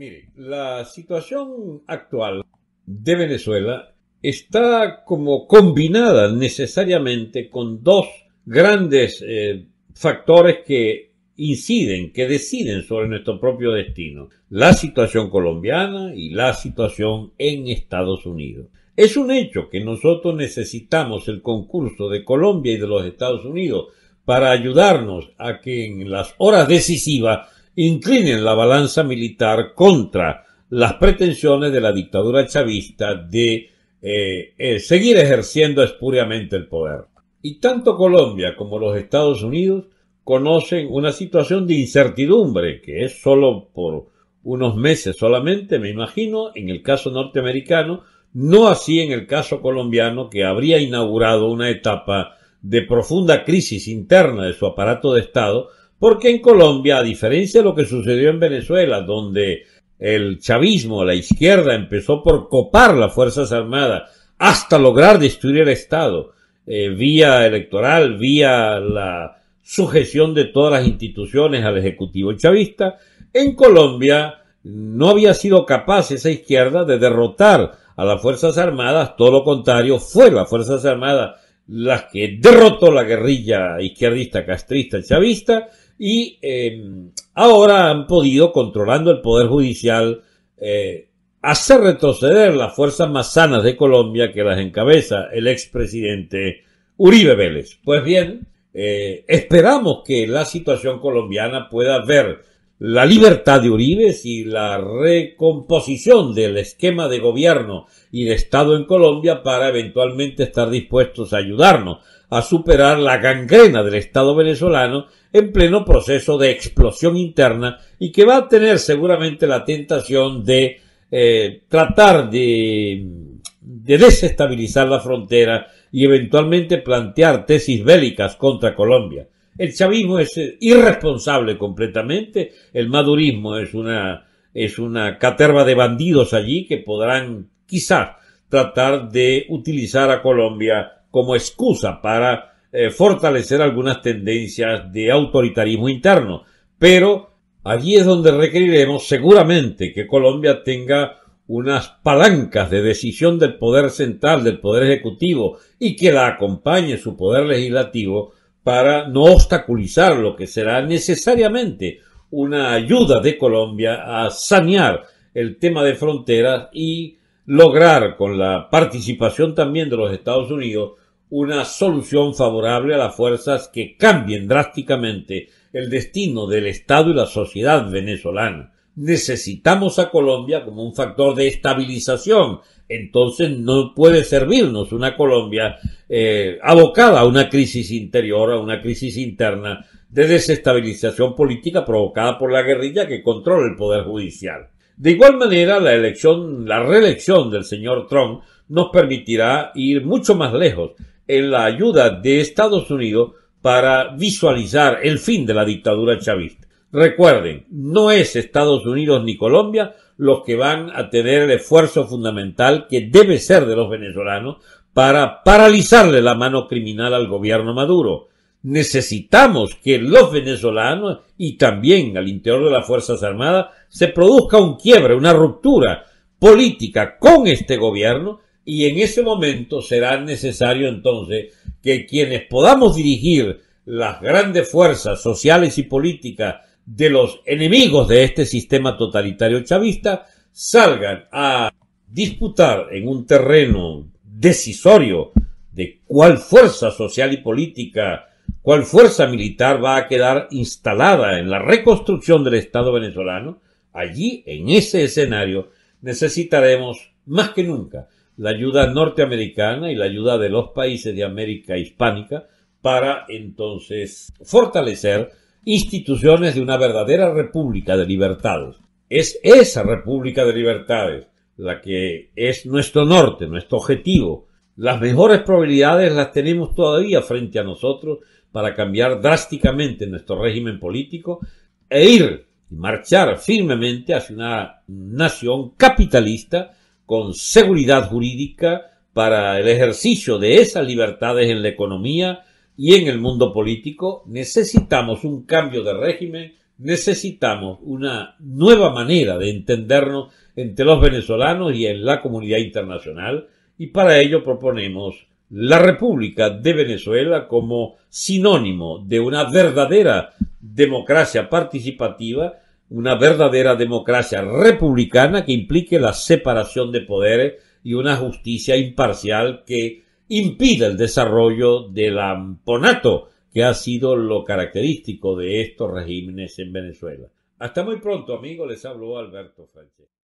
Mire, la situación actual de Venezuela está como combinada necesariamente con dos grandes eh, factores que inciden, que deciden sobre nuestro propio destino, la situación colombiana y la situación en Estados Unidos. Es un hecho que nosotros necesitamos el concurso de Colombia y de los Estados Unidos para ayudarnos a que en las horas decisivas inclinen la balanza militar contra las pretensiones de la dictadura chavista de eh, eh, seguir ejerciendo espuriamente el poder. Y tanto Colombia como los Estados Unidos conocen una situación de incertidumbre que es solo por unos meses solamente, me imagino, en el caso norteamericano, no así en el caso colombiano que habría inaugurado una etapa de profunda crisis interna de su aparato de Estado porque en Colombia, a diferencia de lo que sucedió en Venezuela, donde el chavismo, la izquierda, empezó por copar las Fuerzas Armadas hasta lograr destruir el Estado, eh, vía electoral, vía la sujeción de todas las instituciones al Ejecutivo chavista, en Colombia no había sido capaz esa izquierda de derrotar a las Fuerzas Armadas, todo lo contrario, fue las Fuerzas Armadas las que derrotó la guerrilla izquierdista, castrista, chavista, y em, ahora han podido, controlando el Poder Judicial, eh, hacer retroceder las fuerzas más sanas de Colombia que las encabeza el expresidente Uribe Vélez. Pues bien, eh, esperamos que la situación colombiana pueda ver la libertad de Uribe y la recomposición del esquema de gobierno y de Estado en Colombia para eventualmente estar dispuestos a ayudarnos a superar la gangrena del Estado venezolano en pleno proceso de explosión interna y que va a tener seguramente la tentación de eh, tratar de desestabilizar la frontera y eventualmente plantear tesis bélicas contra Colombia. El chavismo es eh, irresponsable completamente, el madurismo es una, es una caterva de bandidos allí que podrán quizás tratar de utilizar a Colombia como excusa para eh, fortalecer algunas tendencias de autoritarismo interno. Pero allí es donde requeriremos seguramente que Colombia tenga unas palancas de decisión del poder central, del poder ejecutivo, y que la acompañe su poder legislativo para no obstaculizar lo que será necesariamente una ayuda de Colombia a sanear el tema de fronteras y lograr con la participación también de los Estados Unidos una solución favorable a las fuerzas que cambien drásticamente el destino del Estado y la sociedad venezolana necesitamos a Colombia como un factor de estabilización. Entonces no puede servirnos una Colombia eh, abocada a una crisis interior, a una crisis interna de desestabilización política provocada por la guerrilla que controla el Poder Judicial. De igual manera, la elección, la reelección del señor Trump nos permitirá ir mucho más lejos en la ayuda de Estados Unidos para visualizar el fin de la dictadura chavista. Recuerden, no es Estados Unidos ni Colombia los que van a tener el esfuerzo fundamental que debe ser de los venezolanos para paralizarle la mano criminal al gobierno Maduro. Necesitamos que los venezolanos y también al interior de las Fuerzas Armadas se produzca un quiebre, una ruptura política con este gobierno y en ese momento será necesario entonces que quienes podamos dirigir las grandes fuerzas sociales y políticas de los enemigos de este sistema totalitario chavista salgan a disputar en un terreno decisorio de cuál fuerza social y política, cuál fuerza militar va a quedar instalada en la reconstrucción del Estado venezolano, allí, en ese escenario, necesitaremos más que nunca la ayuda norteamericana y la ayuda de los países de América hispánica para entonces fortalecer instituciones de una verdadera república de libertades. Es esa república de libertades la que es nuestro norte, nuestro objetivo. Las mejores probabilidades las tenemos todavía frente a nosotros para cambiar drásticamente nuestro régimen político e ir y marchar firmemente hacia una nación capitalista con seguridad jurídica para el ejercicio de esas libertades en la economía, y en el mundo político necesitamos un cambio de régimen, necesitamos una nueva manera de entendernos entre los venezolanos y en la comunidad internacional y para ello proponemos la República de Venezuela como sinónimo de una verdadera democracia participativa, una verdadera democracia republicana que implique la separación de poderes y una justicia imparcial que impide el desarrollo del amponato, que ha sido lo característico de estos regímenes en Venezuela. Hasta muy pronto, amigos. Les habló Alberto Francesco.